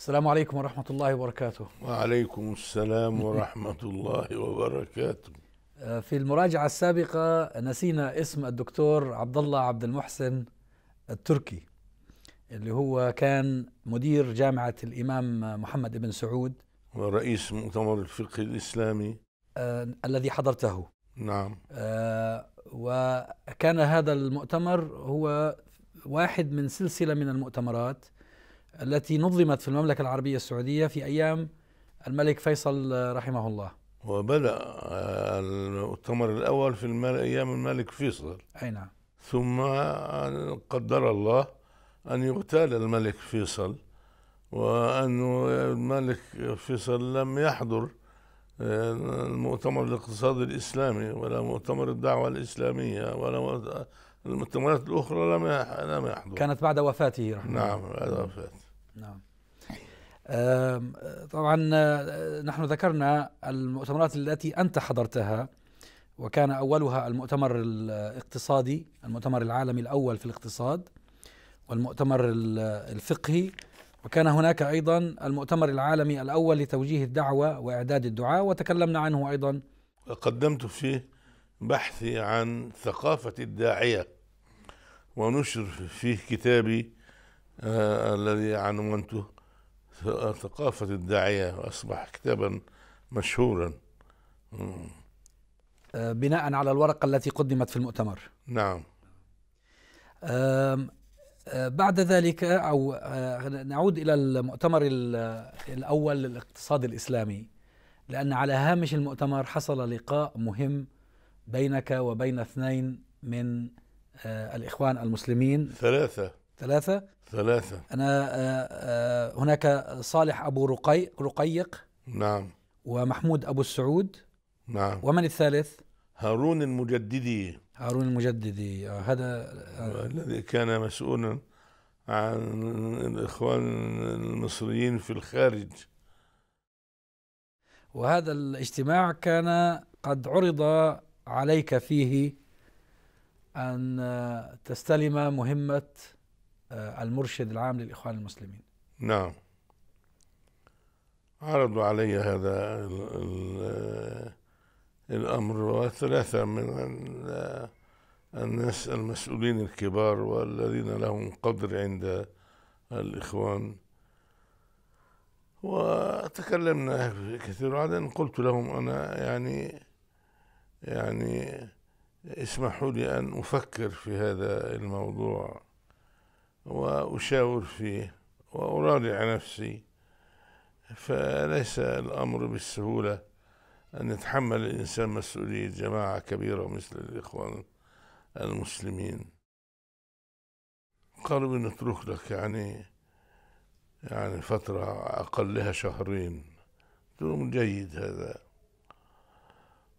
السلام عليكم ورحمة الله وبركاته. وعليكم السلام ورحمة الله وبركاته. آه، في المراجعة السابقة نسينا اسم الدكتور عبد الله عبد المحسن التركي اللي هو كان مدير جامعة الإمام محمد بن سعود ورئيس مؤتمر الفقه الإسلامي آه الذي حضرته نعم آه وكان هذا المؤتمر هو واحد من سلسلة من المؤتمرات التي نظمت في المملكة العربية السعودية في أيام الملك فيصل رحمه الله وبدأ آه، المؤتمر الأول في أيام الملك فيصل أي نعم ثم آه، قدر الله أن يغتال الملك فيصل وأن الملك فيصل لم يحضر آه، المؤتمر الاقتصادي الإسلامي ولا مؤتمر الدعوة الإسلامية ولا المؤتمرات الأخرى لم لم يحضر كانت بعد وفاته رحمه الله نعم بعد وفاته نعم طبعا آه، نحن ذكرنا المؤتمرات التي أنت حضرتها وكان أولها المؤتمر الاقتصادي المؤتمر العالمي الأول في الاقتصاد والمؤتمر الفقهي وكان هناك أيضا المؤتمر العالمي الأول لتوجيه الدعوة وإعداد الدعاء وتكلمنا عنه أيضا قدمت فيه بحثي عن ثقافة الداعية ونشر فيه كتابي آه، الذي عنونته ثقافة الداعية وأصبح كتابا مشهورا آه، بناء على الورقة التي قدمت في المؤتمر نعم آه، بعد ذلك أو نعود إلى المؤتمر الأول للاقتصاد الإسلامي لأن على هامش المؤتمر حصل لقاء مهم بينك وبين اثنين من الإخوان المسلمين ثلاثة ثلاثة ثلاثة أنا آه، آه، هناك صالح أبو رقي رقيق نعم ومحمود أبو السعود نعم ومن الثالث؟ هارون المجددي هارون المجددي آه، هذا الذي كان مسؤولا عن الإخوان المصريين في الخارج وهذا الاجتماع كان قد عرض عليك فيه أن تستلم مهمة آه، المرشد العام للإخوان المسلمين نعم عرضوا علي هذا الـ الـ الأمر وثلاثة من الناس المسؤولين الكبار والذين لهم قدر عند الإخوان وتكلمنا كثير وبعدين قلت لهم أنا يعني يعني اسمحوا لي أن أفكر في هذا الموضوع وأشاور فيه وأراجع نفسي فليس الأمر بالسهولة أن يتحمل الإنسان مسؤولية جماعة كبيرة مثل الإخوان المسلمين قالوا بنترك لك يعني يعني فترة أقلها شهرين قلت لهم جيد هذا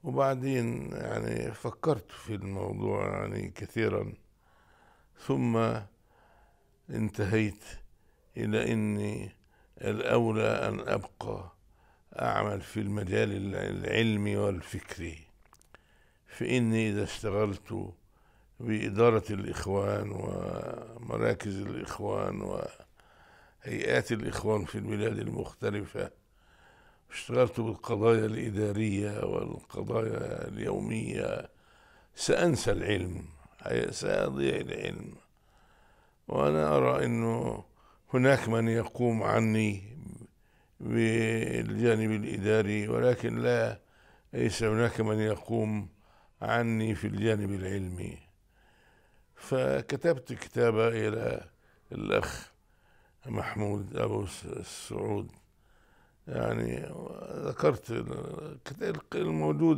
وبعدين يعني فكرت في الموضوع يعني كثيرا ثم انتهيت إلى أني الأولى أن أبقى أعمل في المجال العلمي والفكري فإني إذا اشتغلت بإدارة الإخوان ومراكز الإخوان وهيئات الإخوان في البلاد المختلفة اشتغلت بالقضايا الإدارية والقضايا اليومية سأنسى العلم سأضيع العلم وأنا أرى أنه هناك من يقوم عني بالجانب الإداري ولكن لا ليس هناك من يقوم عني في الجانب العلمي فكتبت كتابة إلى الأخ محمود أبو السعود يعني ذكرت الموجود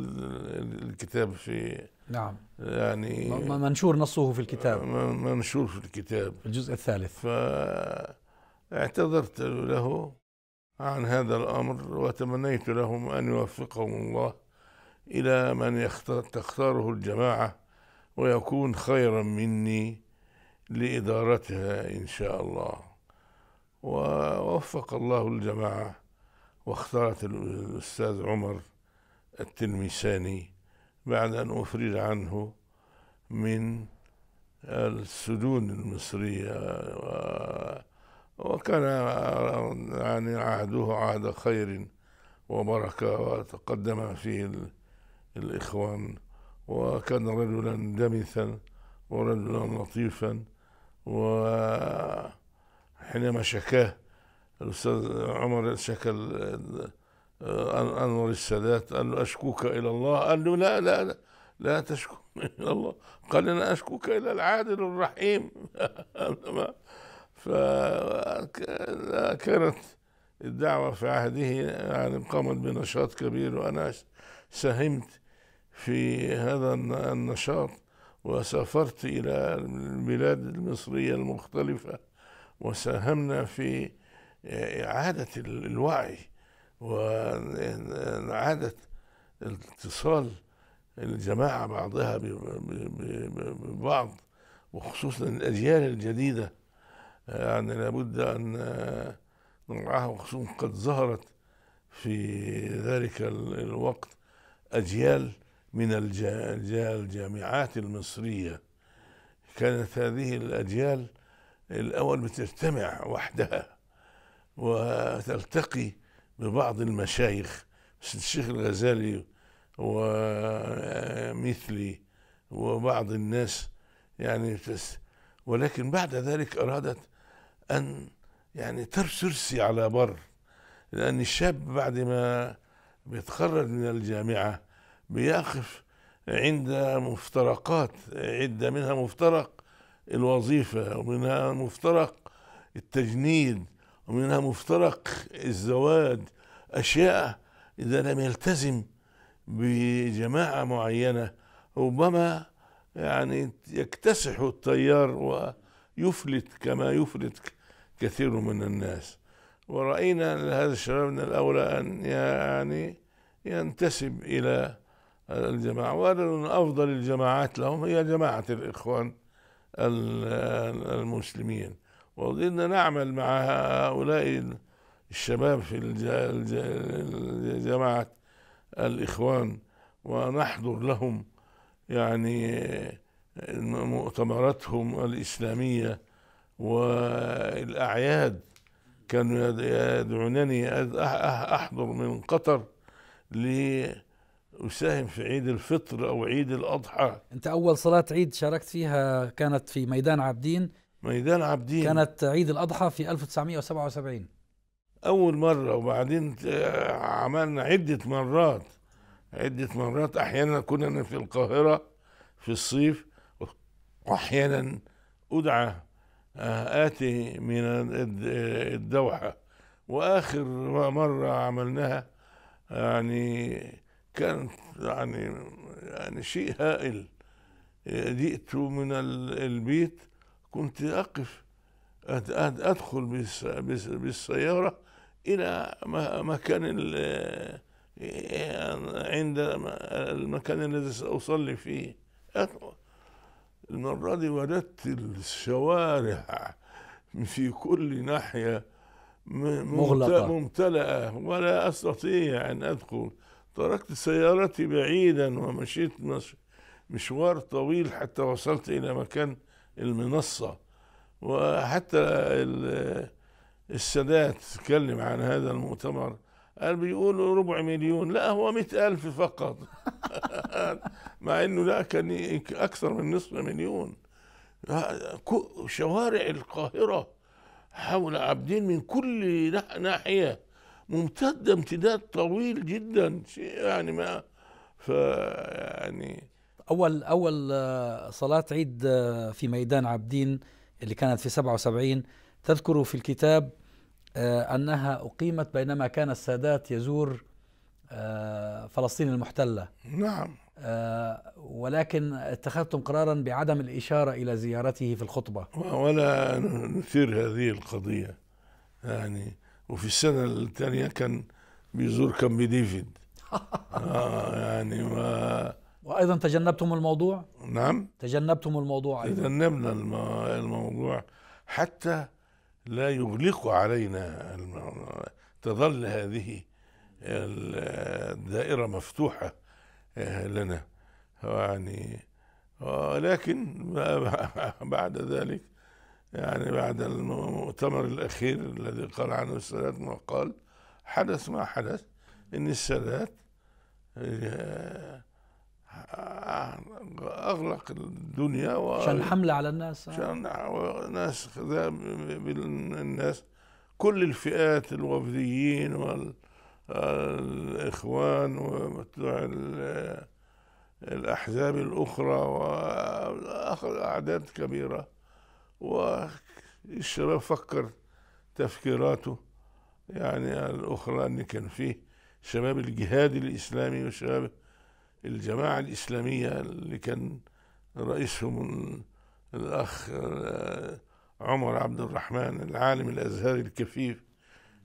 الكتاب في نعم يعني منشور نصه في الكتاب منشور في الكتاب الجزء الثالث فاعتذرت له عن هذا الأمر وتمنيت لهم أن يوفقهم الله إلى من تختاره الجماعة ويكون خيرا مني لإدارتها إن شاء الله ووفق الله الجماعة واخترت الأستاذ عمر التلمساني بعد أن أفرج عنه من السجون المصرية وكان يعني عهده عهد خير وبركة وتقدم فيه الإخوان وكان رجلا دمثا ورجلا لطيفا وحينما شكاه الأستاذ عمر شكل آه، أنور السادات قال له أشكوك إلى الله قال له لا لا لا, لا تشكو إلى الله قال أنا أشكوك إلى العادل الرحيم فكانت الدعوة في عهده يعني قامت بنشاط كبير وأنا ساهمت في هذا النشاط وسافرت إلى البلاد المصرية المختلفة وساهمنا في إعادة الوعي وإعادة اتصال الجماعة بعضها ببعض وخصوصا الأجيال الجديدة آه، يعني لابد أن آه، نوعها وخصوصا قد ظهرت في ذلك الوقت أجيال من الجامعات المصرية كانت هذه الأجيال الأول بتجتمع وحدها وتلتقي ببعض المشايخ الشيخ الغزالي ومثلي وبعض الناس يعني ولكن بعد ذلك أرادت أن يعني ترسي على بر لأن الشاب بعد ما بيتخرج من الجامعة بيقف عند مفترقات عدة منها مفترق الوظيفة ومنها مفترق التجنيد ومنها مفترق الزواج أشياء إذا لم يلتزم بجماعة معينة ربما يعني يكتسح التيار ويفلت كما يفلت كثير من الناس ورأينا لهذا الشباب من الأولى أن يعني ينتسب إلى الجماعة وأن أفضل الجماعات لهم هي جماعة الإخوان المسلمين وظلنا نعمل مع هؤلاء الشباب في جماعة الإخوان ونحضر لهم يعني مؤتمراتهم الإسلامية والأعياد كانوا يدعونني أحضر من قطر لأساهم في عيد الفطر أو عيد الأضحى أنت أول صلاة عيد شاركت فيها كانت في ميدان عابدين ميدان عابدين كانت عيد الأضحى في 1977 أول مرة وبعدين آه، عملنا عدة مرات عدة مرات أحيانا كنا في القاهرة في الصيف وأحيانا أدعى آه، آتي من الدوحة وآخر مرة عملناها يعني كانت يعني يعني شيء هائل آه، جئت من البيت كنت أقف أدخل بالسيارة إلى مكان عند المكان الذي سأصلي فيه المرة دي وجدت الشوارع في كل ناحية مغلقة ممتلئة ولا أستطيع أن أدخل تركت سيارتي بعيدا ومشيت مشوار طويل حتى وصلت إلى مكان المنصة وحتى السادات تكلم عن هذا المؤتمر قال بيقولوا ربع مليون لا هو مئة ألف فقط مع أنه لا كان أكثر من نصف مليون شوارع القاهرة حول عبدين من كل ناحية ممتدة امتداد طويل جدا يعني ما ف يعني اول اول آه، صلاه عيد آه، في ميدان عابدين اللي كانت في 77 تذكر في الكتاب آه، انها اقيمت بينما كان السادات يزور فلسطين المحتله نعم ولكن اتخذتم قرارا بعدم الاشاره الى زيارته في الخطبه ولا نثير هذه القضيه يعني وفي السنه الثانيه كان بيزور كامب ديفيد آه يعني ما وايضا تجنبتم الموضوع نعم تجنبتم الموضوع أيضا. تجنبنا الموضوع حتى لا يغلق علينا تظل هذه الدائرة مفتوحة آه، لنا يعني ولكن بعد ذلك يعني بعد المؤتمر الأخير الذي قال عنه السادات ما قال حدث ما حدث إن السادات آه، اغلق الدنيا و... عشان حمله على الناس آه. عشان ناس بالناس كل الفئات الوفديين والاخوان وبتوع الاحزاب الاخرى واخذ اعداد كبيره والشباب فكر تفكيراته يعني الاخرى ان كان فيه شباب الجهاد الاسلامي وشباب الجماعة الإسلامية اللي كان رئيسهم الأخ آه، عمر عبد الرحمن العالم الأزهري الكفيف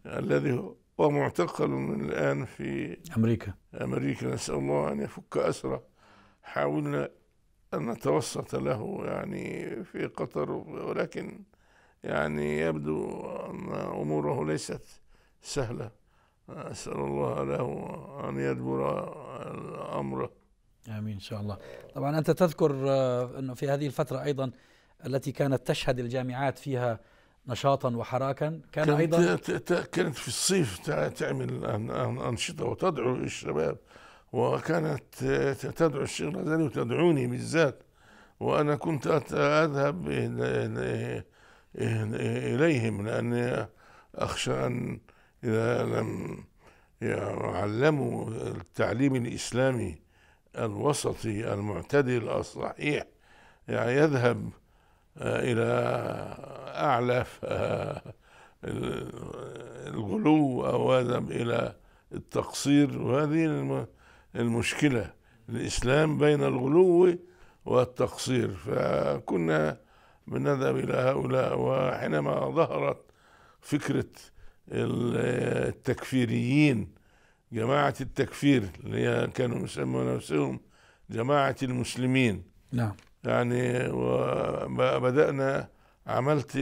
الذي هو معتقل من الآن في أمريكا أمريكا نسأل الله أن يفك أسره حاولنا أن نتوسط له يعني في قطر ولكن يعني يبدو أن أموره ليست سهلة أسأل الله له أن يدبر أمره آمين إن شاء الله طبعا أنت تذكر آه، أنه في هذه الفترة أيضا التي كانت تشهد الجامعات فيها نشاطا وحراكا كان كانت أيضا كانت في الصيف تعمل أنشطة وتدعو الشباب وكانت تدعو الشيخ الغزالي وتدعوني بالذات وأنا كنت أذهب إليهم لأني أخشى أن إذا لم علموا التعليم الإسلامي الوسطي المعتدل الصحيح يعني يذهب آه، إلى أعلى آه، الغلو أو يذهب إلى التقصير وهذه المشكلة الإسلام بين الغلو والتقصير فكنا بنذهب إلى هؤلاء وحينما ظهرت فكرة التكفيريين جماعة التكفير اللي هي كانوا يسموا نفسهم جماعة المسلمين نعم يعني بدأنا عملت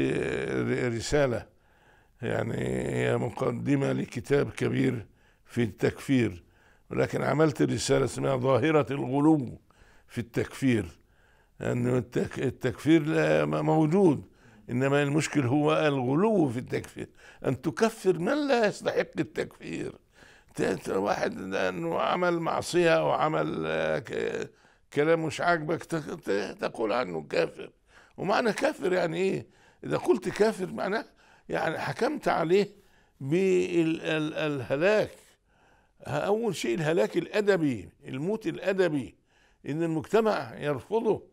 رسالة يعني هي مقدمة لكتاب كبير في التكفير ولكن عملت رسالة اسمها ظاهرة الغلو في التكفير أن يعني التكفير موجود إنما المشكل هو الغلو في التكفير أن تكفر من لا يستحق التكفير واحد لأنه عمل معصية أو عمل آه، كلام مش عاجبك تقول عنه كافر ومعنى كافر يعني إيه إذا قلت كافر معناه يعني حكمت عليه بالهلاك أول شيء الهلاك الأدبي الموت الأدبي إن المجتمع يرفضه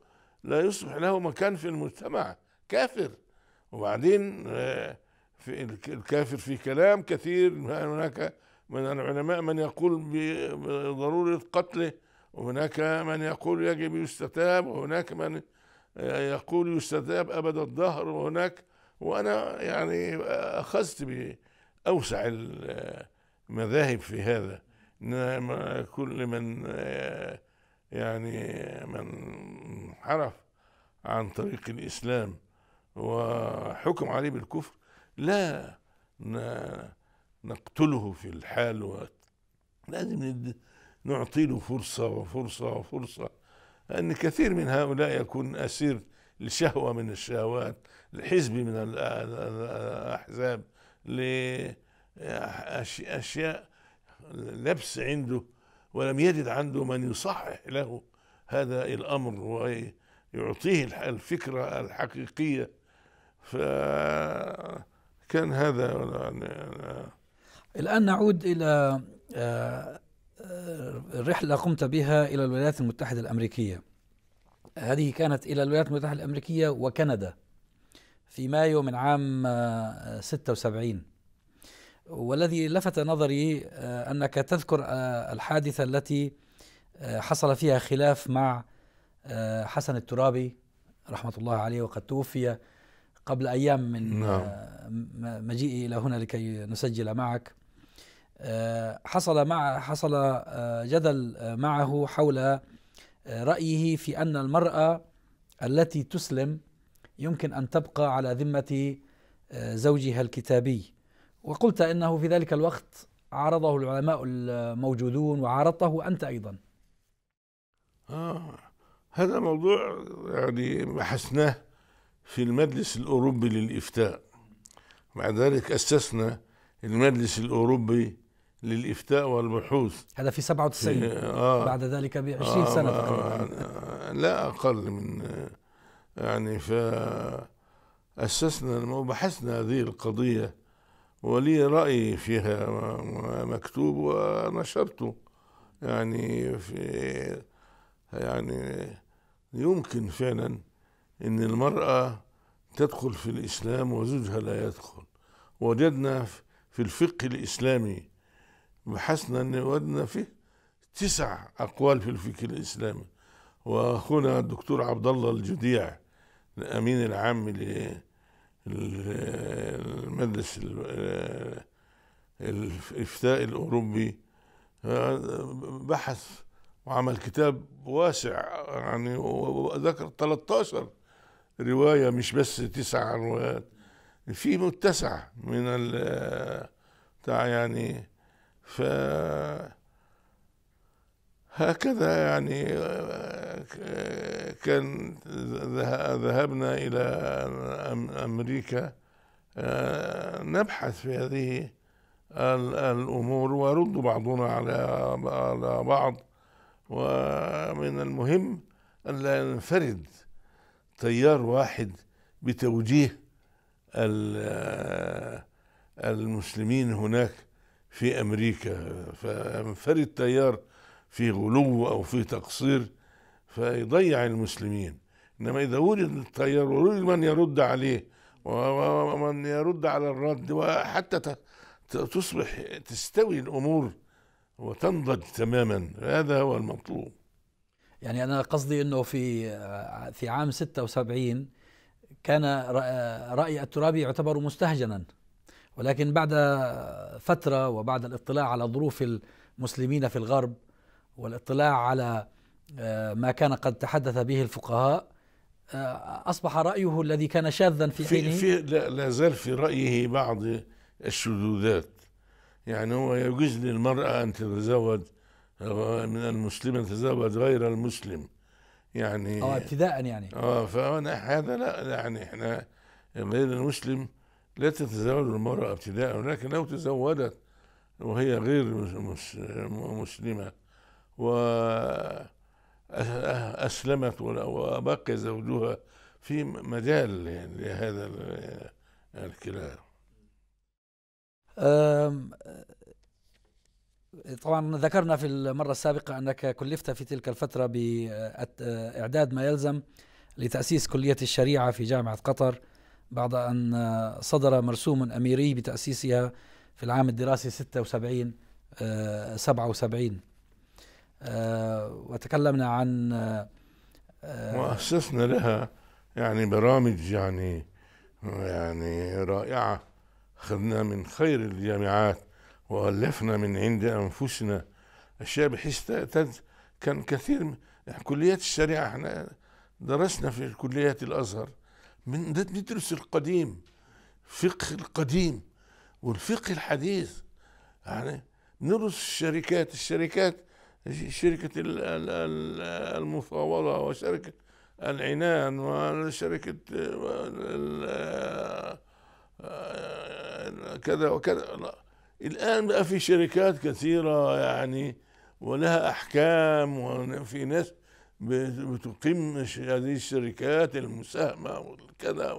لا يصبح له مكان في المجتمع كافر وبعدين آه، في الكافر في كلام كثير هناك من العلماء من يقول بضرورة قتله وهناك من يقول يجب يستتاب وهناك من آه، يقول يستتاب أبد الدهر وهناك وأنا يعني أخذت بأوسع المذاهب آه، في هذا كل من يعني من انحرف عن طريق الإسلام وحكم عليه بالكفر لا نقتله في الحال لازم نعطي له فرصة وفرصة وفرصة أن كثير من هؤلاء يكون أسير لشهوة من الشهوات لحزب من الأحزاب لأشياء لبس عنده ولم يجد عنده من يصحح له هذا الأمر ويعطيه الفكرة الحقيقية فكان هذا يعني الآن نعود إلى آه، آه، الرحلة قمت بها إلى الولايات المتحدة الأمريكية هذه كانت إلى الولايات المتحدة الأمريكية وكندا في مايو من عام 76 آه، والذي لفت نظري أنك تذكر الحادثة التي حصل فيها خلاف مع حسن الترابي رحمة الله عليه وقد توفي قبل أيام من نعم. آه، مجيئي إلى هنا لكي نسجل معك آه، حصل مع حصل آه، جدل معه حول رأيه في أن المرأة التي تسلم يمكن أن تبقى على ذمة زوجها الكتابي وقلت إنه في ذلك الوقت عارضه العلماء الموجودون وعارضته أنت أيضا آه هذا موضوع يعني بحثناه في المجلس الأوروبي للإفتاء مع ذلك أسسنا المجلس الأوروبي للإفتاء والبحوث هذا في 97 في آه بعد ذلك ب 20 آه سنة تقريبا آه لا أقل من آه، يعني فأسسنا وبحثنا هذه القضية ولي رأي فيها مكتوب ونشرته يعني في يعني يمكن فعلا ان المراه تدخل في الاسلام وزوجها لا يدخل وجدنا في الفقه الاسلامي بحثنا ان وجدنا فيه تسع اقوال في الفقه الاسلامي واخونا الدكتور عبد الله الجديع الامين العام للمجلس الافتاء الاوروبي بحث وعمل كتاب واسع يعني وذكر 13 رواية مش بس تسع روايات في متسع من ال بتاع يعني ف هكذا يعني كان ذهبنا إلى أمريكا نبحث في هذه الأمور ورد بعضنا على بعض ومن المهم ألا ننفرد تيار واحد بتوجيه المسلمين هناك في امريكا فينفرد تيار في غلو او في تقصير فيضيع المسلمين انما اذا وجد التيار وجد من يرد عليه ومن يرد على الرد وحتى تصبح تستوي الامور وتنضج تماما هذا هو المطلوب يعني أنا قصدي أنه في في عام 76 كان رأي الترابي يعتبر مستهجنا ولكن بعد فترة وبعد الاطلاع على ظروف المسلمين في الغرب والاطلاع على آه، ما كان قد تحدث به الفقهاء آه، أصبح رأيه الذي كان شاذا في حينه في, في لا زال في رأيه بعض الشذوذات يعني هو يجوز للمرأة أن تتزوج من المسلم يتزوج غير المسلم يعني اه ابتداء يعني اه فانا هذا لا يعني احنا غير المسلم لا تتزوج المرأة ابتداء ولكن لو تزوجت وهي غير مسلمة و اسلمت وبقي زوجها في مجال يعني لهذا الكلام طبعا ذكرنا في المرة السابقة أنك كلفت في تلك الفترة بإعداد ما يلزم لتأسيس كلية الشريعة في جامعة قطر بعد أن صدر مرسوم أميري بتأسيسها في العام الدراسي 76 77 آه، آه، وتكلمنا عن آه، وأسسنا لها يعني برامج يعني يعني رائعة خذنا من خير الجامعات والفنا من عند انفسنا اشياء بحيث كان كثير كليات الشريعه احنا درسنا في كليات الازهر من ندرس القديم فقه القديم والفقه الحديث يعني ندرس الشركات الشركات شركة المفاوضة وشركة العنان وشركة آه، آه، كذا وكذا الآن بقى في شركات كثيرة يعني ولها أحكام وفي ناس بتقيم هذه الشركات المساهمة وكذا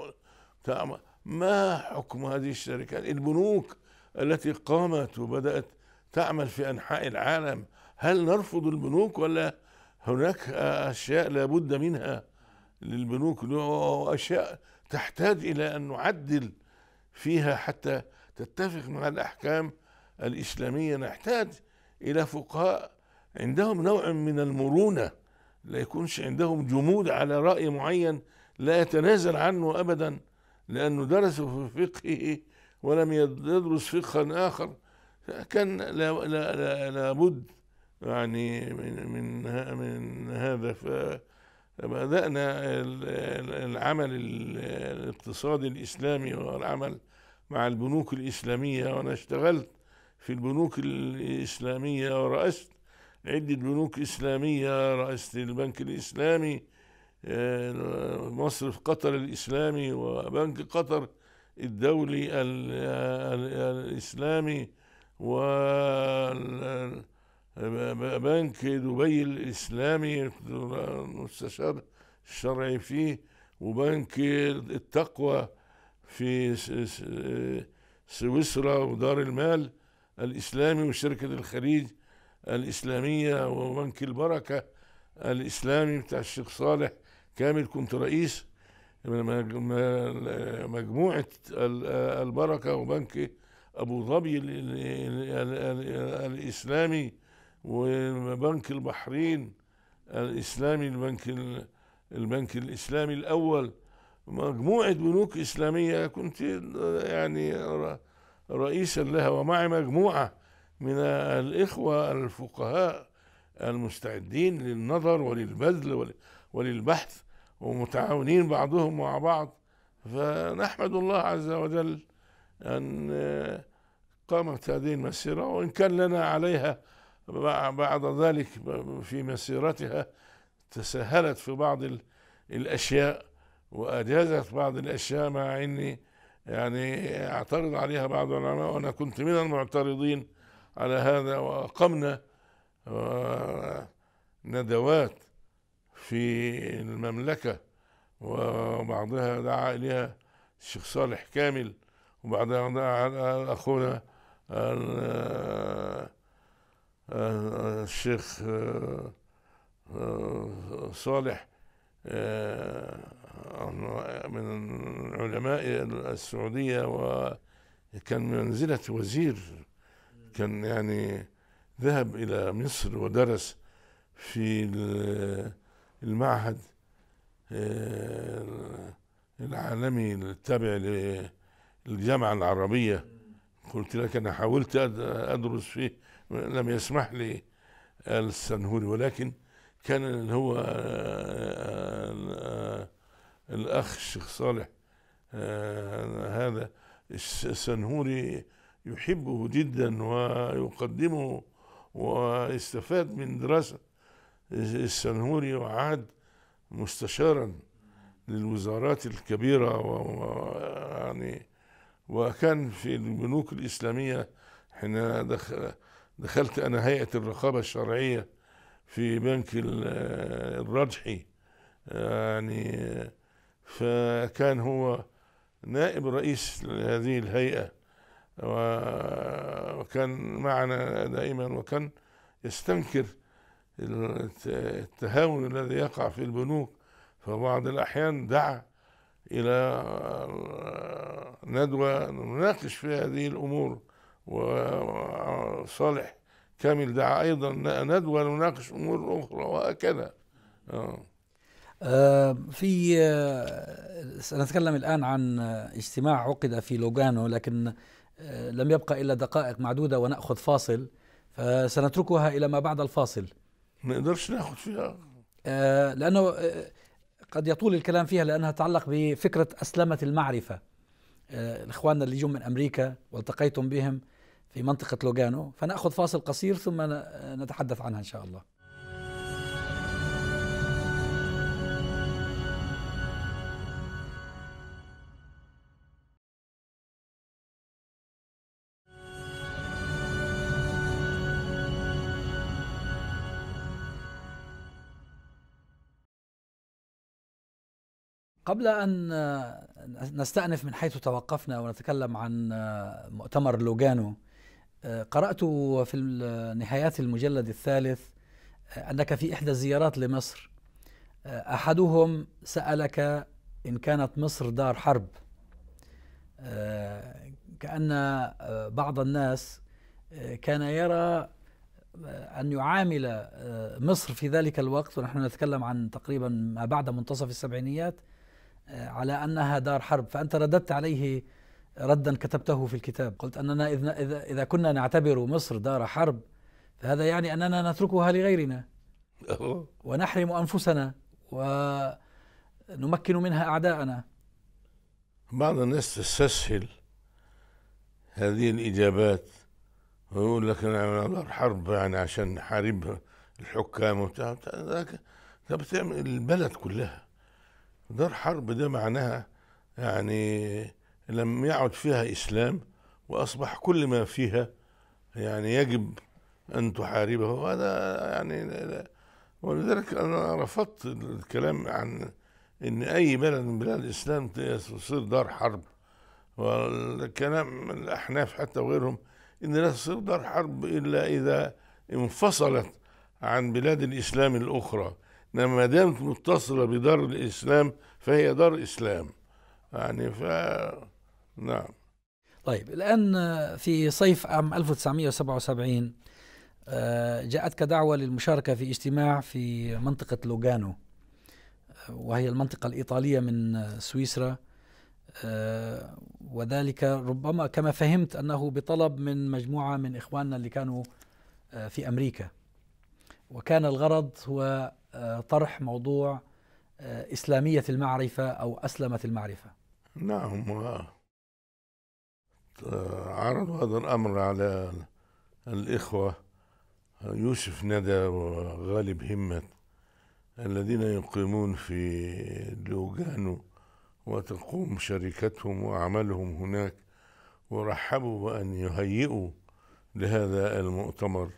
ما حكم هذه الشركات البنوك التي قامت وبدأت تعمل في أنحاء العالم هل نرفض البنوك ولا هناك أشياء لابد منها للبنوك وأشياء تحتاج إلى أن نعدل فيها حتى تتفق مع الأحكام الإسلامية نحتاج إلى فقهاء عندهم نوع من المرونة لا يكونش عندهم جمود على رأي معين لا يتنازل عنه أبدا لأنه درسوا في فقهه ولم يدرس فقها آخر كان لابد لا لا يعني من من من هذا فبدأنا العمل الاقتصادي الإسلامي والعمل مع البنوك الإسلامية وأنا اشتغلت في البنوك الإسلامية ورأست عدة بنوك إسلامية رأست البنك الإسلامي آه، مصرف قطر الإسلامي وبنك قطر الدولي الإسلامي وبنك دبي الإسلامي المستشار الشرعي فيه وبنك التقوى في سويسرا ودار المال الإسلامي وشركة الخليج الإسلامية وبنك البركة الإسلامي بتاع الشيخ صالح كامل كنت رئيس مجموعة البركة وبنك أبو ظبي الإسلامي وبنك البحرين الإسلامي البنك البنك الإسلامي الأول مجموعة بنوك إسلامية كنت يعني رئيسا لها ومعي مجموعة من الإخوة الفقهاء المستعدين للنظر وللبذل وللبحث ومتعاونين بعضهم مع بعض فنحمد الله عز وجل أن قامت هذه المسيرة وإن كان لنا عليها بعد ذلك في مسيرتها تسهلت في بعض الأشياء واجازت بعض الاشياء مع اني يعني اعترض عليها بعض العلماء وانا كنت من المعترضين على هذا واقمنا ندوات في المملكه وبعضها دعا اليها الشيخ صالح كامل وبعدها دعا اخونا الشيخ صالح من علماء السعودية وكان منزلة وزير كان يعني ذهب إلى مصر ودرس في المعهد آه، العالمي التابع للجامعة العربية قلت لك أنا حاولت أدرس فيه لم يسمح لي السنهوري ولكن كان هو آه، آه، الأخ الشيخ صالح آه، هذا السنهوري يحبه جدا ويقدمه واستفاد من دراسة السنهوري وعاد مستشارا للوزارات الكبيرة ويعني وكان في البنوك الإسلامية حين دخل دخلت أنا هيئة الرقابة الشرعية في بنك الرجحي يعني فكان هو نائب رئيس هذه الهيئة وكان معنا دائما وكان يستنكر التهاون الذي يقع في البنوك فبعض الأحيان دعا إلى ندوة نناقش في هذه الأمور وصالح كامل دعا أيضا ندوة نناقش أمور أخرى وهكذا آه. آه، في آه، سنتكلم الآن عن آه، اجتماع عقد في لوغانو لكن لم يبقى إلا دقائق معدودة ونأخذ فاصل فسنتركها إلى ما بعد الفاصل ما نقدرش ناخذ فيها لأنه قد يطول الكلام فيها لأنها تتعلق بفكرة أسلمة المعرفة إخواننا اللي جم من أمريكا والتقيتم بهم في منطقة لوغانو فنأخذ فاصل قصير ثم نتحدث عنها إن شاء الله قبل أن نستأنف من حيث توقفنا ونتكلم عن مؤتمر لوجانو قرأت في نهايات المجلد الثالث أنك في إحدى الزيارات لمصر أحدهم سألك إن كانت مصر دار حرب كأن بعض الناس كان يرى أن يعامل مصر في ذلك الوقت ونحن نتكلم عن تقريبا ما بعد منتصف السبعينيات آه، على أنها دار حرب فأنت رددت عليه ردا كتبته في الكتاب قلت أننا إذا, إذا كنا نعتبر مصر دار حرب فهذا يعني أننا نتركها لغيرنا ونحرم أنفسنا ونمكن منها أعداءنا بعض الناس تستسهل هذه الإجابات ويقول لك أنا دار حرب يعني عشان نحاربها الحكام وبتاع بتعمل طيب، طيب، طيب، البلد كلها دار حرب ده معناها يعني لم يعد فيها إسلام وأصبح كل ما فيها يعني يجب أن تحاربه وهذا يعني ولذلك أنا رفضت الكلام عن إن أي بلد من بلاد الإسلام تصير دار حرب والكلام الأحناف حتى وغيرهم إن لا تصير دار حرب إلا إذا انفصلت عن بلاد الإسلام الأخرى ما دامت متصلة بدار الإسلام فهي دار إسلام يعني ف نعم طيب الآن في صيف عام 1977 جاءتك دعوة للمشاركة في اجتماع في منطقة لوغانو آه، وهي المنطقة الإيطالية من سويسرا آه، وذلك ربما كما فهمت أنه بطلب من مجموعة من إخواننا اللي كانوا آه، في أمريكا وكان الغرض هو آه، طرح موضوع آه، إسلامية المعرفة أو أسلمة المعرفة نعم آه. عرض هذا الأمر على الإخوة يوسف ندى وغالب همة الذين يقيمون في لوغانو وتقوم شركتهم وأعمالهم هناك ورحبوا بأن يهيئوا لهذا المؤتمر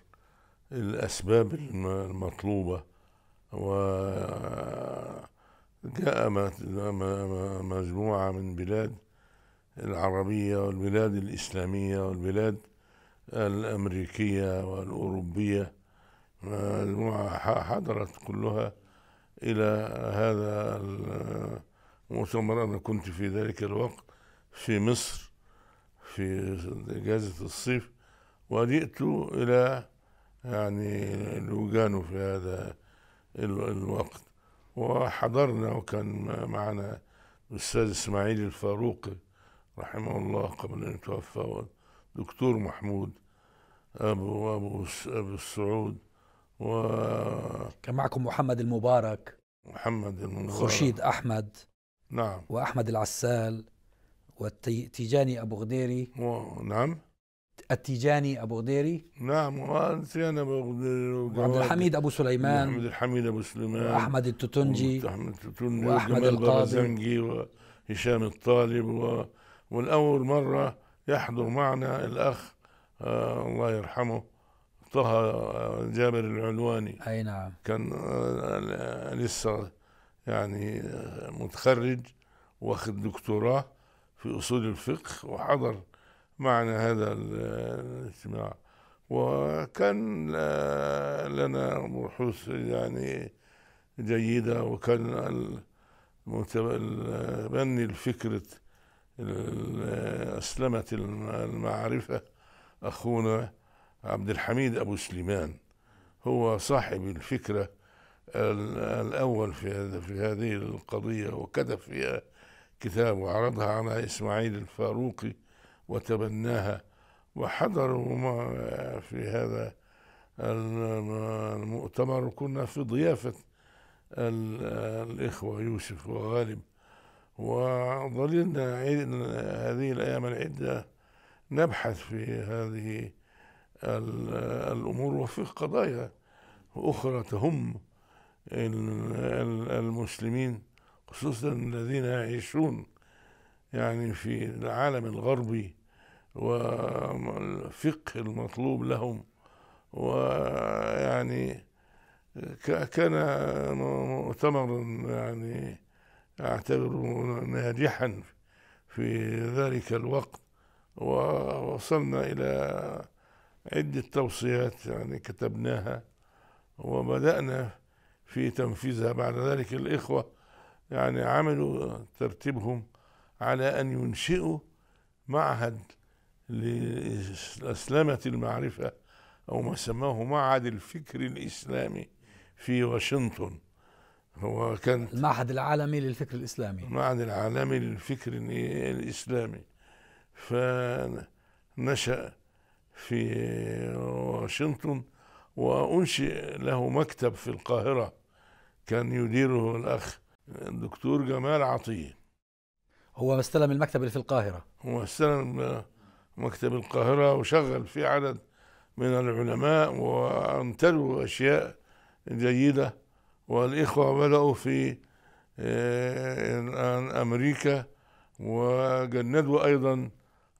الأسباب المطلوبة وجاء مجموعة من بلاد العربية والبلاد الإسلامية والبلاد الأمريكية والأوروبية مجموعة حضرت كلها إلى هذا المؤتمر أنا كنت في ذلك الوقت في مصر في إجازة الصيف وجئت إلى يعني لوجانو في هذا الوقت وحضرنا وكان معنا الأستاذ إسماعيل الفاروقي رحمه الله قبل أن يتوفى والدكتور محمود أبو أبو أبو السعود و كان معكم محمد المبارك محمد المبارك خرشيد أحمد نعم وأحمد العسال والتيجاني أبو غديري و... نعم التيجاني ابو غديري نعم ونسينا ابو غديري وعبد الحميد ابو سليمان عبد الحميد ابو سليمان واحمد التتنجي احمد التتنجي واحمد القاضي وهشام الطالب و... والاول مره يحضر معنا الاخ آه الله يرحمه طه آه، جابر العلواني اي نعم كان آه لسه يعني آه، متخرج واخد دكتوراه في اصول الفقه وحضر معنا هذا الاجتماع وكان آه، لنا بحوث يعني جيدة وكان المتبني لفكرة أسلمة المعرفة أخونا عبد الحميد أبو سليمان هو صاحب الفكرة الأول في في هذه القضية وكتب فيها كتاب وعرضها على إسماعيل الفاروقي وتبناها وحضروا في هذا المؤتمر وكنا في ضيافة الإخوة يوسف وغالب وظللنا هذه الأيام العدة نبحث في هذه الأمور وفي قضايا أخرى تهم المسلمين خصوصا الذين يعيشون يعني في العالم الغربي والفقه المطلوب لهم ويعني كان مؤتمرا يعني اعتبره ناجحا في ذلك الوقت ووصلنا الى عده توصيات يعني كتبناها وبدانا في تنفيذها بعد ذلك الاخوه يعني عملوا ترتيبهم على ان ينشئوا معهد لأسلمة المعرفة أو ما سماه معهد الفكر الإسلامي في واشنطن هو كان المعهد العالمي للفكر الإسلامي المعهد العالمي للفكر الإسلامي فنشأ في واشنطن وأنشئ له مكتب في القاهرة كان يديره الأخ الدكتور جمال عطية هو استلم المكتب اللي في القاهرة هو استلم مكتب القاهرة وشغل فيه عدد من العلماء وانتجوا أشياء جيدة والإخوة بدأوا في آه، أمريكا وجندوا أيضا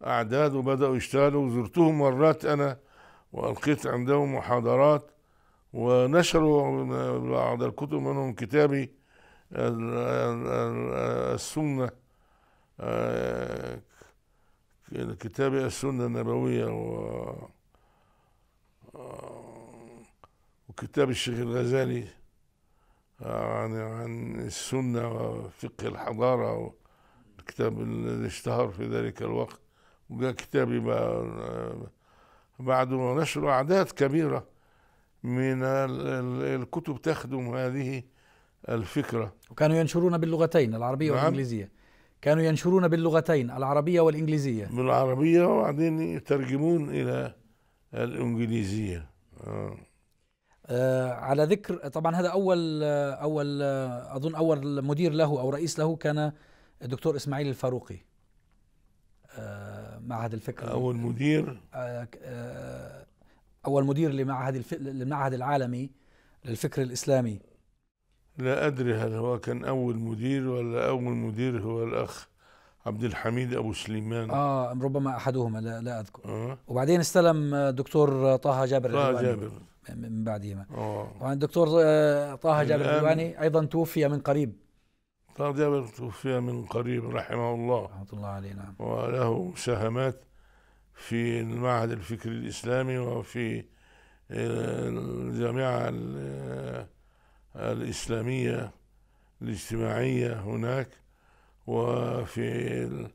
أعداد وبدأوا يشتغلوا زرتهم مرات أنا وألقيت عندهم محاضرات ونشروا بعض الكتب منهم كتابي السنة آه، في يعني السنة النبوية و وكتاب الشيخ الغزالي عن عن السنة وفقه الحضارة الكتاب الذي اشتهر في ذلك الوقت وجاء كتابي بعده نشر أعداد كبيرة من الكتب تخدم هذه الفكرة وكانوا ينشرون باللغتين العربية نعم. والإنجليزية كانوا ينشرون باللغتين العربية والإنجليزية بالعربية وبعدين يترجمون إلى الإنجليزية آه. آه على ذكر طبعا هذا أول أول آه، أظن أول مدير له أو رئيس له كان الدكتور إسماعيل الفاروقي آه معهد الفكر أول مدير آه آه أول مدير لمعهد الف... العالمي للفكر الإسلامي لا أدري هل هو كان أول مدير ولا أول مدير هو الأخ عبد الحميد أبو سليمان آه ربما أحدهما لا, لا أذكر آه. وبعدين استلم دكتور طه جابر طه جابر من بعدهما آه. وعن الدكتور آه، طه جابر الديواني أيضا توفي من قريب طه جابر توفي من قريب رحمه الله رحمة الله عليه نعم وله مساهمات في المعهد الفكري الإسلامي وفي الجامعة آه، آه، الإسلامية الاجتماعية هناك وفي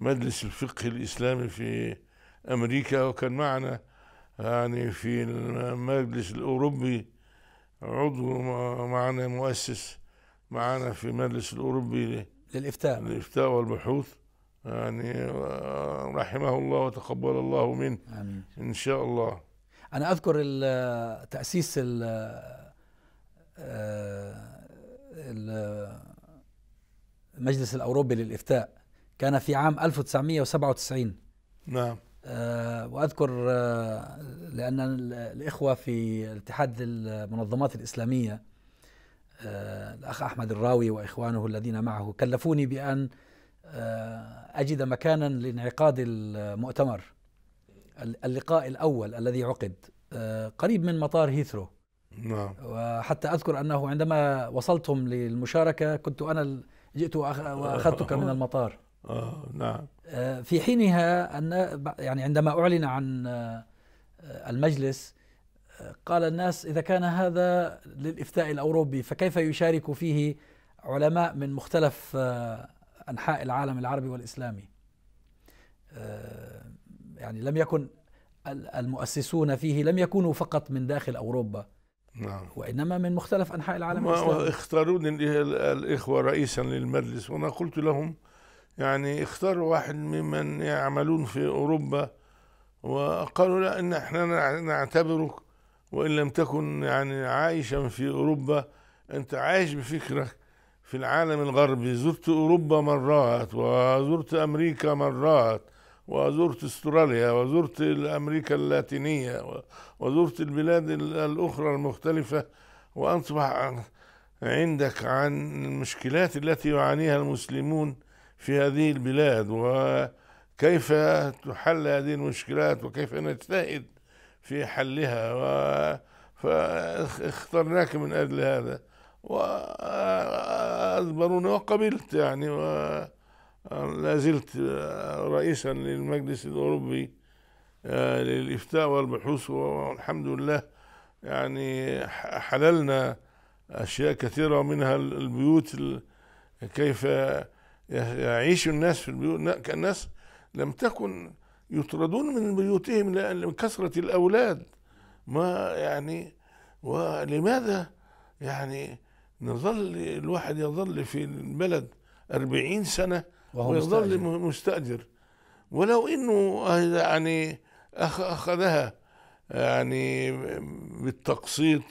مجلس الفقه الإسلامي في أمريكا وكان معنا يعني في المجلس الأوروبي عضو معنا مؤسس معنا في المجلس الأوروبي للإفتاء للإفتاء والبحوث يعني آه، رحمه الله وتقبل الله منه آمين. إن شاء الله أنا أذكر تأسيس آه، المجلس الأوروبي للإفتاء كان في عام 1997 نعم آه، وأذكر آه، لأن الإخوة في اتحاد المنظمات الإسلامية الأخ أحمد الراوي وإخوانه الذين معه كلفوني بأن أجد مكانا لانعقاد المؤتمر اللقاء الأول الذي عقد قريب من مطار هيثرو نعم وحتى أذكر أنه عندما وصلتم للمشاركة كنت أنا جئت وأخذتك من المطار آه نعم آه، في حينها أن يعني عندما أعلن عن آه، المجلس آه، قال الناس إذا كان هذا للإفتاء الأوروبي فكيف يشارك فيه علماء من مختلف أنحاء العالم العربي والإسلامي يعني لم يكن المؤسسون فيه لم يكونوا فقط من داخل أوروبا نعم. وإنما من مختلف أنحاء العالم الإسلامي اختاروني الإخوة رئيسا للمجلس وأنا قلت لهم يعني اختاروا واحد ممن يعملون في أوروبا وقالوا لا إن احنا نعتبرك وإن لم تكن يعني عايشا في أوروبا أنت عايش بفكرك في العالم الغربي زرت أوروبا مرات وزرت أمريكا مرات وزرت استراليا وزرت امريكا اللاتينيه وزرت البلاد الاخرى المختلفه واصبح عندك عن المشكلات التي يعانيها المسلمون في هذه البلاد وكيف تحل هذه المشكلات وكيف نجتهد في حلها و فاخترناك من اجل هذا واجبروني وقبلت يعني و... لا زلت آه، رئيسا للمجلس الأوروبي آه، للإفتاء والبحوث والحمد لله يعني حللنا أشياء كثيرة منها البيوت كيف يعيش الناس في البيوت الناس لم تكن يطردون من بيوتهم لكثرة الأولاد ما يعني ولماذا يعني نظل الواحد يظل في البلد أربعين سنة وهو ويظل مستأجر ولو انه يعني اخذها يعني بالتقسيط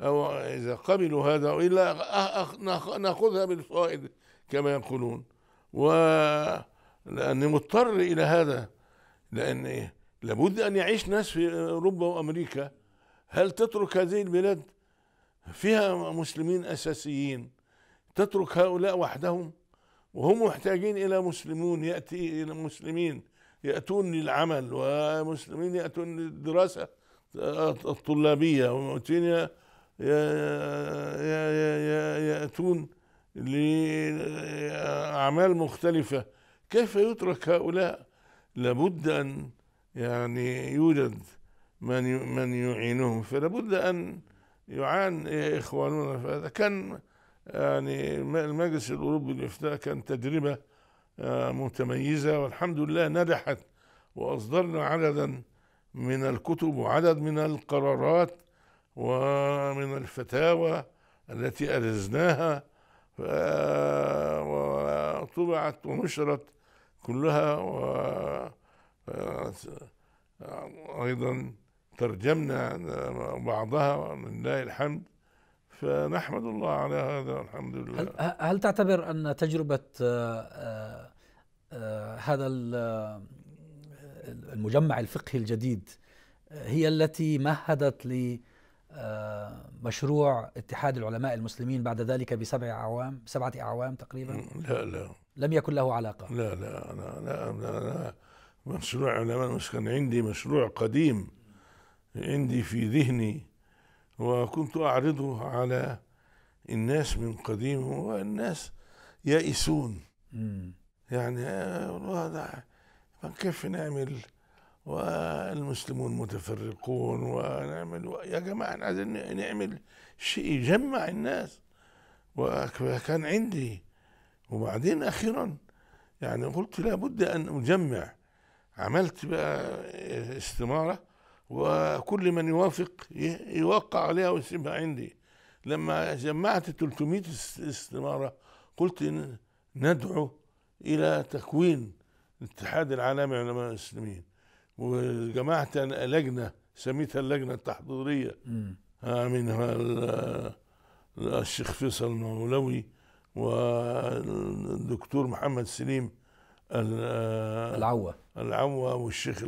او اذا قبلوا هذا والا ناخذها بالفوائد كما يقولون ولاني مضطر الى هذا لان لابد ان يعيش ناس في اوروبا وامريكا هل تترك هذه البلاد فيها مسلمين اساسيين تترك هؤلاء وحدهم وهم محتاجين إلى مسلمون يأتي إلى مسلمين يأتون للعمل ومسلمين يأتون للدراسة الطلابية ومؤتين يأتون لأعمال مختلفة كيف يترك هؤلاء لابد أن يعني يوجد من من يعينهم فلابد أن يعان إخواننا فهذا كان يعني المجلس الأوروبي للإفتاء كان تجربة آه، متميزة والحمد لله نجحت وأصدرنا عددا من الكتب وعدد من القرارات ومن الفتاوى التي أرزناها وطبعت ونشرت كلها و آه، أيضا ترجمنا آه، بعضها ولله الحمد فنحمد الله على هذا الحمد لله هل, هل تعتبر أن تجربة آه، آه، آه، هذا المجمع الفقهي الجديد هي التي مهدت لمشروع اتحاد العلماء المسلمين بعد ذلك بسبع أعوام سبعة أعوام تقريبا لا لا لم يكن له علاقة لا لا أنا لا لا, لا مشروع علماء المسلمين عندي مشروع قديم عندي في ذهني وكنت أعرضه على الناس من قديم والناس يائسون يعني آه، هذا كيف نعمل والمسلمون متفرقون ونعمل يا جماعة عايزين نعمل شيء يجمع الناس وكان عندي وبعدين أخيرا يعني قلت لابد أن أجمع عملت بقى استمارة وكل من يوافق يوقع عليها ويسيبها عندي لما جمعت 300 استمارة قلت ندعو إلى تكوين الاتحاد العالمي علماء المسلمين وجمعت لجنة سميتها اللجنة التحضيرية آه، منها الشيخ فيصل المولوي والدكتور محمد سليم آه، العوة العوة والشيخ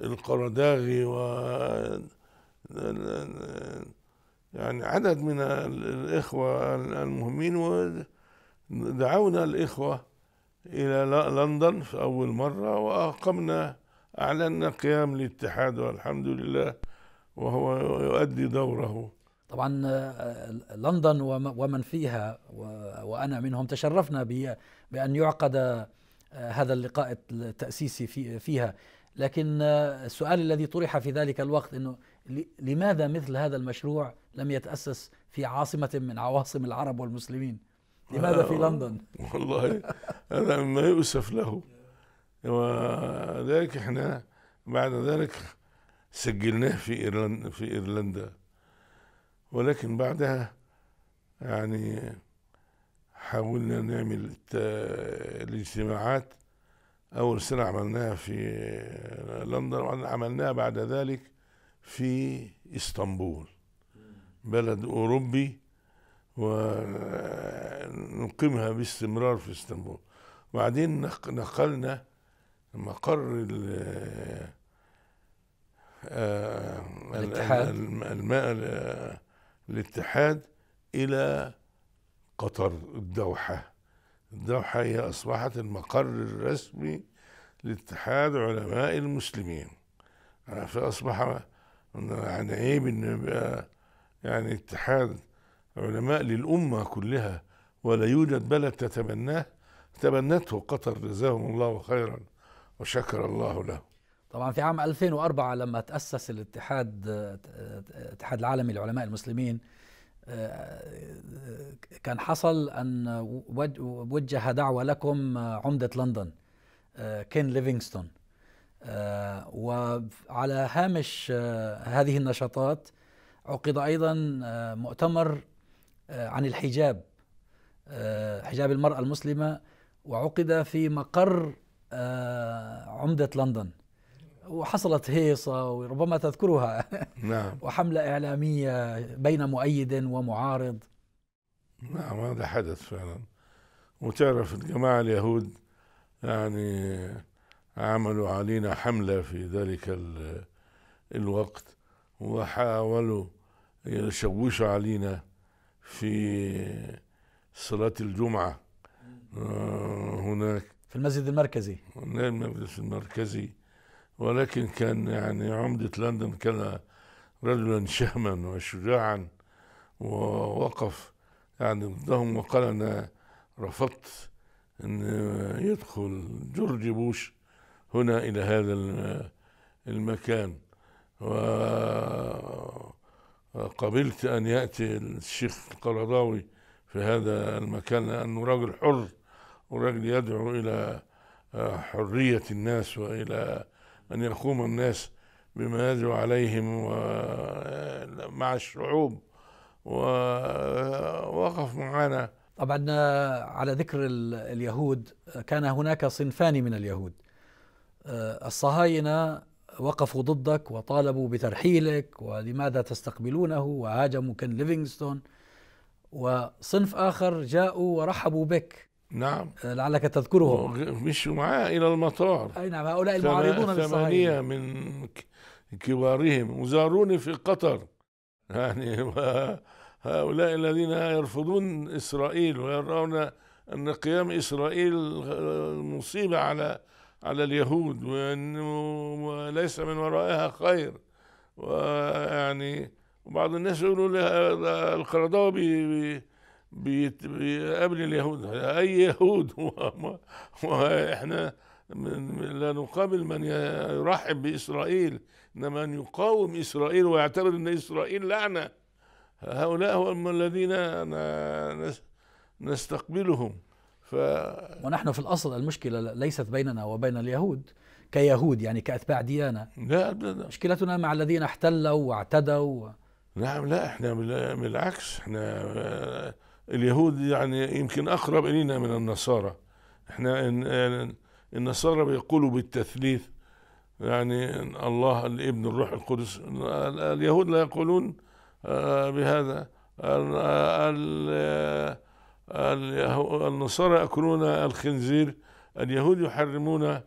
القرداغي و يعني عدد من الإخوة المهمين ودعونا الإخوة إلى لندن في أول مرة وأقمنا أعلنا قيام الاتحاد والحمد لله وهو يؤدي دوره طبعا آه، لندن ومن فيها وأنا منهم تشرفنا بأن يعقد آه، هذا اللقاء التأسيسي فيها لكن آه، السؤال الذي طرح في ذلك الوقت انه لماذا مثل هذا المشروع لم يتاسس في عاصمه من عواصم العرب والمسلمين؟ لماذا في آه، لندن؟ والله هذا ما يؤسف له وذلك احنا بعد ذلك سجلناه في ايرلندا في ايرلندا ولكن بعدها يعني حاولنا نعمل الاجتماعات أول سنة عملناها في لندن عملناها بعد ذلك في إسطنبول بلد أوروبي ونقيمها باستمرار في إسطنبول وبعدين نقلنا مقر آه، الاتحاد الاتحاد إلى قطر الدوحة الدوحة هي أصبحت المقر الرسمي لاتحاد علماء المسلمين يعني فأصبح يعني عيب إن يبقى يعني اتحاد علماء للأمة كلها ولا يوجد بلد تتبناه تبنته قطر جزاهم الله خيرا وشكر الله له طبعا في عام 2004 لما تأسس الاتحاد الاتحاد اه، اه، اه، العالمي لعلماء المسلمين آه، آه، كان حصل أن وجه دعوة لكم آه، عمدة لندن كين ليفينغستون وعلى هامش هذه النشاطات عقد أيضا مؤتمر عن الحجاب حجاب المرأة المسلمة وعقد في مقر عمدة لندن وحصلت هيصة وربما تذكرها نعم وحملة إعلامية بين مؤيد ومعارض نعم هذا حدث فعلا وتعرف الجماعة اليهود يعني عملوا علينا حملة في ذلك الوقت وحاولوا يشوشوا علينا في صلاة الجمعة آه، هناك في المسجد المركزي في المسجد المركزي ولكن كان يعني عمدة لندن كان رجلا شهما وشجاعا ووقف يعني ضدهم وقال أنا رفضت أن يدخل جورج بوش هنا إلى هذا المكان وقبلت أن يأتي الشيخ القرضاوي في هذا المكان لأنه رجل حر وراجل يدعو إلى حرية الناس وإلى أن يقوم الناس بما يجب عليهم مع الشعوب ووقف معنا طبعا آه، على ذكر اليهود آه، كان هناك صنفان من اليهود آه، الصهاينة وقفوا ضدك وطالبوا بترحيلك ولماذا تستقبلونه وهاجموا كن ليفينغستون وصنف آخر جاءوا ورحبوا بك نعم لعلك تذكرهم مشوا معاه إلى المطار أي نعم هؤلاء المعارضون ثمانية من كبارهم وزاروني في قطر يعني هؤلاء الذين يرفضون إسرائيل ويرون أن قيام إسرائيل مصيبة على على اليهود وأنه ليس من ورائها خير ويعني وبعض الناس يقولوا القرضاوي بيقابل اليهود اي يهود واحنا من لا نقابل من يرحب باسرائيل انما من يقاوم اسرائيل ويعتبر ان اسرائيل لعنه هؤلاء هم الذين نستقبلهم ف... ونحن في الاصل المشكله ليست بيننا وبين اليهود كيهود يعني كاتباع ديانه لا, لا, لا. مشكلتنا مع الذين احتلوا واعتدوا نعم لا احنا بالعكس احنا اليهود يعني يمكن أقرب إلينا من النصارى احنا النصارى بيقولوا بالتثليث يعني الله الابن الروح القدس اليهود لا يقولون آه، بهذا النصارى يأكلون الخنزير اليهود يحرمون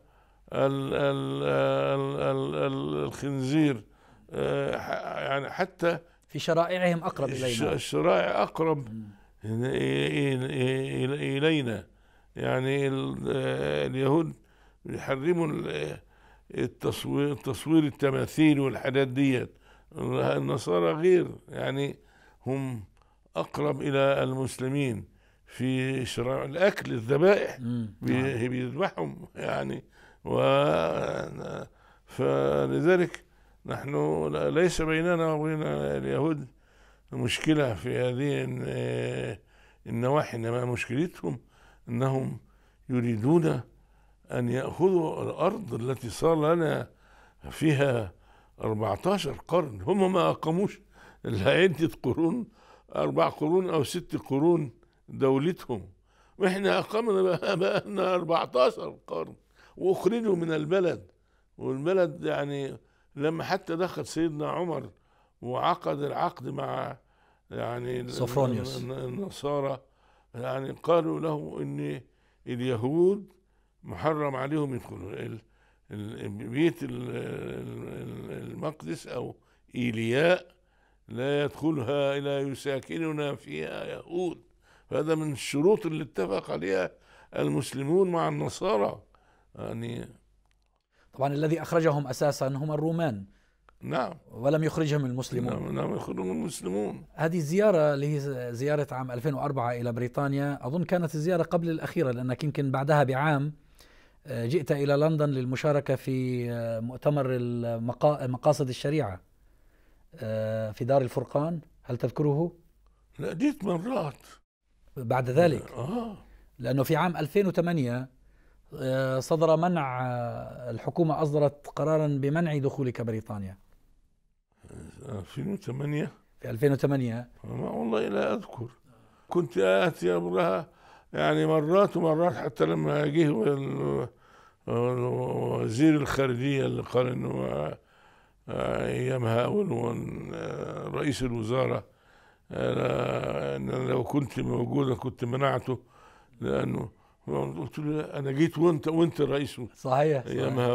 الخنزير آه، يعني حتى في شرائعهم أقرب إلينا الشرائع أقرب إلينا يعني اليهود يحرموا التصوير تصوير التماثيل والحاجات ديت النصارى غير يعني هم أقرب إلى المسلمين في شراء الأكل الذبائح نعم. بيذبحهم يعني و فلذلك نحن ليس بيننا وبين اليهود مشكلة في هذه آه، النواحي إنما مشكلتهم أنهم يريدون أن يأخذوا الأرض التي صار لنا فيها 14 قرن هم ما أقاموش العدة عدة قرون أربع قرون أو ست قرون دولتهم وإحنا أقمنا بقى لنا 14 قرن وأخرجوا من البلد والبلد يعني لما حتى دخل سيدنا عمر وعقد العقد مع يعني صفرونيوس النصارى يعني قالوا له ان اليهود محرم عليهم يدخلوا بيت المقدس او ايلياء لا يدخلها الا يساكننا فيها يهود فهذا من الشروط اللي اتفق عليها المسلمون مع النصارى يعني طبعا الذي اخرجهم اساسا هم الرومان نعم ولم يخرجهم المسلمون نعم, نعم يخرجهم المسلمون هذه الزيارة اللي هي زيارة عام 2004 إلى بريطانيا أظن كانت الزيارة قبل الأخيرة لأنك يمكن بعدها بعام آه، جئت إلى لندن للمشاركة في آه، مؤتمر مقاصد الشريعة آه، في دار الفرقان هل تذكره؟ لا جيت مرات بعد ذلك آه. لأنه في عام 2008 صدر منع الحكومة أصدرت قرارا بمنع دخولك بريطانيا 2008 في 2008 ما والله لا اذكر كنت اتي لها يعني مرات ومرات حتى لما جه وزير الخارجيه اللي قال انه ايامها اول رئيس الوزاره انا لو كنت موجوده كنت منعته لانه قلت له انا جيت وانت وانت رئيسه صحيح ايامها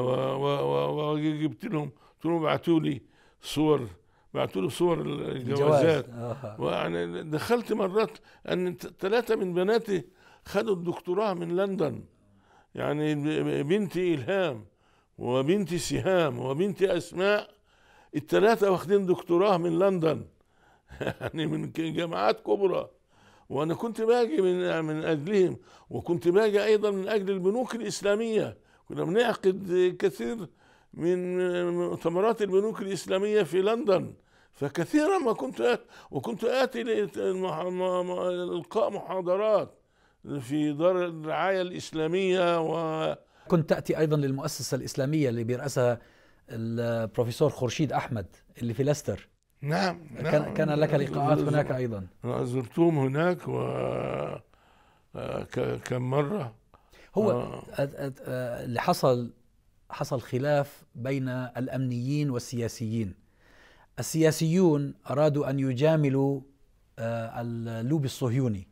وجبت لهم قلت لهم ابعتوا لي صور ويعطوا له صور الجوازات ويعني دخلت مرات ان ثلاثه من بناتي خدوا الدكتوراه من لندن يعني بنتي الهام وبنتي سهام وبنتي اسماء الثلاثه واخدين دكتوراه من لندن يعني من جامعات كبرى وانا كنت باجي من من اجلهم وكنت باجي ايضا من اجل البنوك الاسلاميه كنا بنعقد كثير من مؤتمرات البنوك الاسلاميه في لندن فكثيرا ما كنت وكنت اتي لالقاء محاضرات في دار الرعايه الاسلاميه و كنت تاتي ايضا للمؤسسه الاسلاميه اللي بيراسها البروفيسور خورشيد احمد اللي في لستر نعم, نعم كان, لك لقاءات هناك ايضا زرتهم هناك و كم مره هو آه. آه، اللي حصل حصل خلاف بين الامنيين والسياسيين السياسيون أرادوا أن يجاملوا آه، اللوبي الصهيوني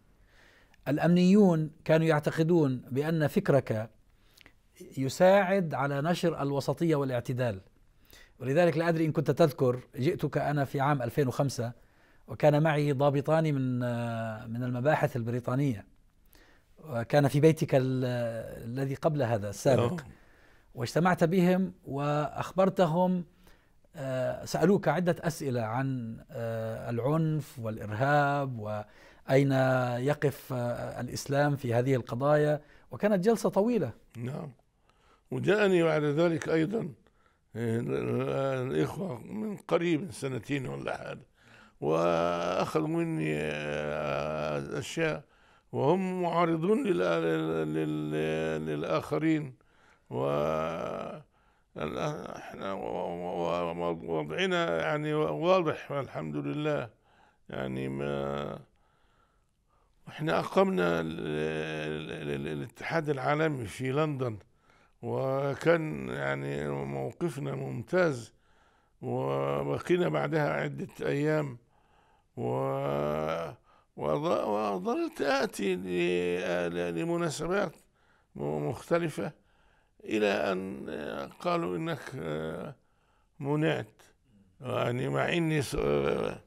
الأمنيون كانوا يعتقدون بأن فكرك يساعد على نشر الوسطية والاعتدال ولذلك لا أدري إن كنت تذكر جئتك أنا في عام 2005 وكان معي ضابطان من آه، من المباحث البريطانية وكان في بيتك الذي قبل هذا السابق واجتمعت بهم وأخبرتهم آه، سألوك عدة أسئلة عن آه، العنف والإرهاب وأين يقف آه، الإسلام في هذه القضايا وكانت جلسة طويلة نعم وجاءني بعد ذلك أيضا الإخوة من قريب سنتين ولا حاجة وأخذوا مني أشياء وهم معارضون للآخرين و احنا وضعنا يعني واضح والحمد لله يعني ما احنا اقمنا الاتحاد العالمي في لندن وكان يعني موقفنا ممتاز وبقينا بعدها عدة أيام و وظلت آتي لمناسبات مختلفة إلى أن آه، قالوا إنك آه، منعت يعني مع إني آه،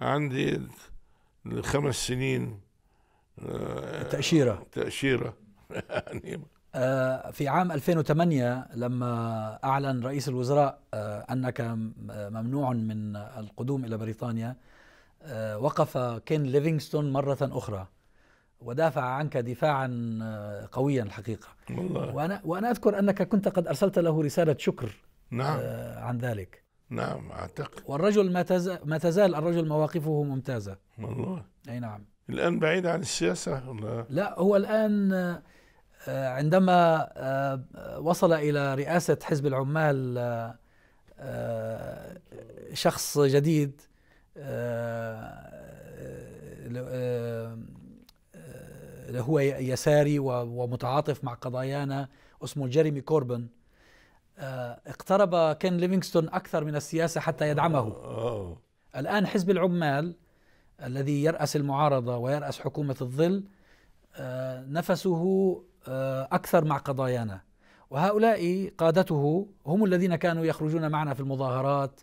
عندي خمس سنين تأشيرة تأشيرة يعني في عام 2008 لما أعلن رئيس الوزراء أنك ممنوع من القدوم إلى بريطانيا وقف كين ليفينغستون مرة أخرى ودافع عنك دفاعا آه، قويا الحقيقة والله. وأنا, وأنا أذكر أنك كنت قد أرسلت له رسالة شكر نعم. آه، عن ذلك نعم أعتقد والرجل ما, تز... ما تزال الرجل مواقفه ممتازة والله أي نعم الآن بعيد عن السياسة ولا؟ لا هو الآن آه، عندما وصل إلى رئاسة حزب العمال شخص جديد هو يساري ومتعاطف مع قضايانا اسمه جيريمي كوربن آه، اقترب كين ليفينغستون أكثر من السياسة حتى يدعمه الآن حزب العمال الذي يرأس المعارضة ويرأس حكومة الظل آه، نفسه آه، أكثر مع قضايانا وهؤلاء قادته هم الذين كانوا يخرجون معنا في المظاهرات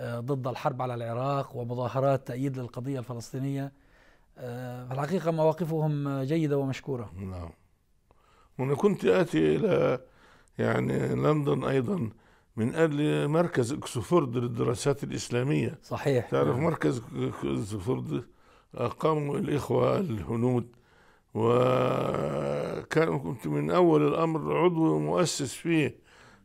ضد الحرب على العراق ومظاهرات تأييد للقضية الفلسطينية في آه، الحقيقة مواقفهم جيدة ومشكورة نعم وأنا كنت آتي إلى يعني لندن أيضا من أجل مركز أكسفورد للدراسات الإسلامية صحيح تعرف نعم. مركز أكسفورد أقاموا الإخوة الهنود وكان كنت من أول الأمر عضو مؤسس فيه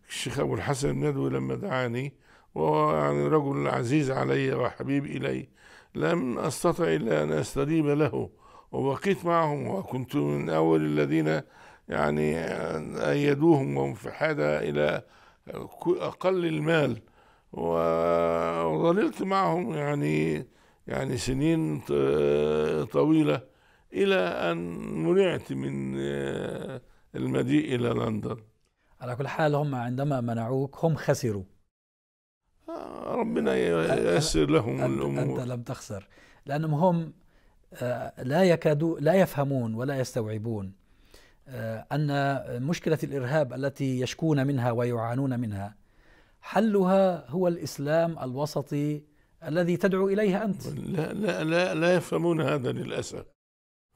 الشيخ أبو الحسن الندوي لما دعاني وهو يعني رجل عزيز علي وحبيب إلي لم أستطع إلا أن أستجيب له وبقيت معهم وكنت من أول الذين يعني أيدوهم وهم في حاجة إلى أقل المال وظللت معهم يعني يعني سنين طويلة إلى أن منعت من المجيء إلى لندن على كل حال هم عندما منعوك هم خسروا ربنا ييسر لهم أنت الامور انت لم تخسر لانهم هم آه، لا يكادوا لا يفهمون ولا يستوعبون آه، ان مشكله الارهاب التي يشكون منها ويعانون منها حلها هو الاسلام الوسطي الذي تدعو اليه انت لا لا لا, لا يفهمون هذا للاسف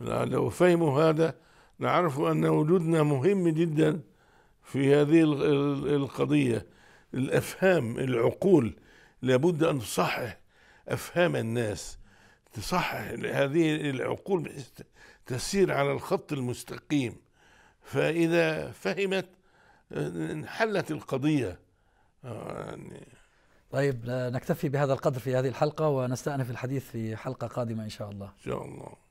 لو فهموا هذا لعرفوا ان وجودنا مهم جدا في هذه القضيه الافهام العقول لابد ان تصحح افهام الناس تصحح هذه العقول تسير على الخط المستقيم فاذا فهمت انحلت القضيه يعني طيب نكتفي بهذا القدر في هذه الحلقه ونستأنف الحديث في حلقه قادمه ان شاء الله ان شاء الله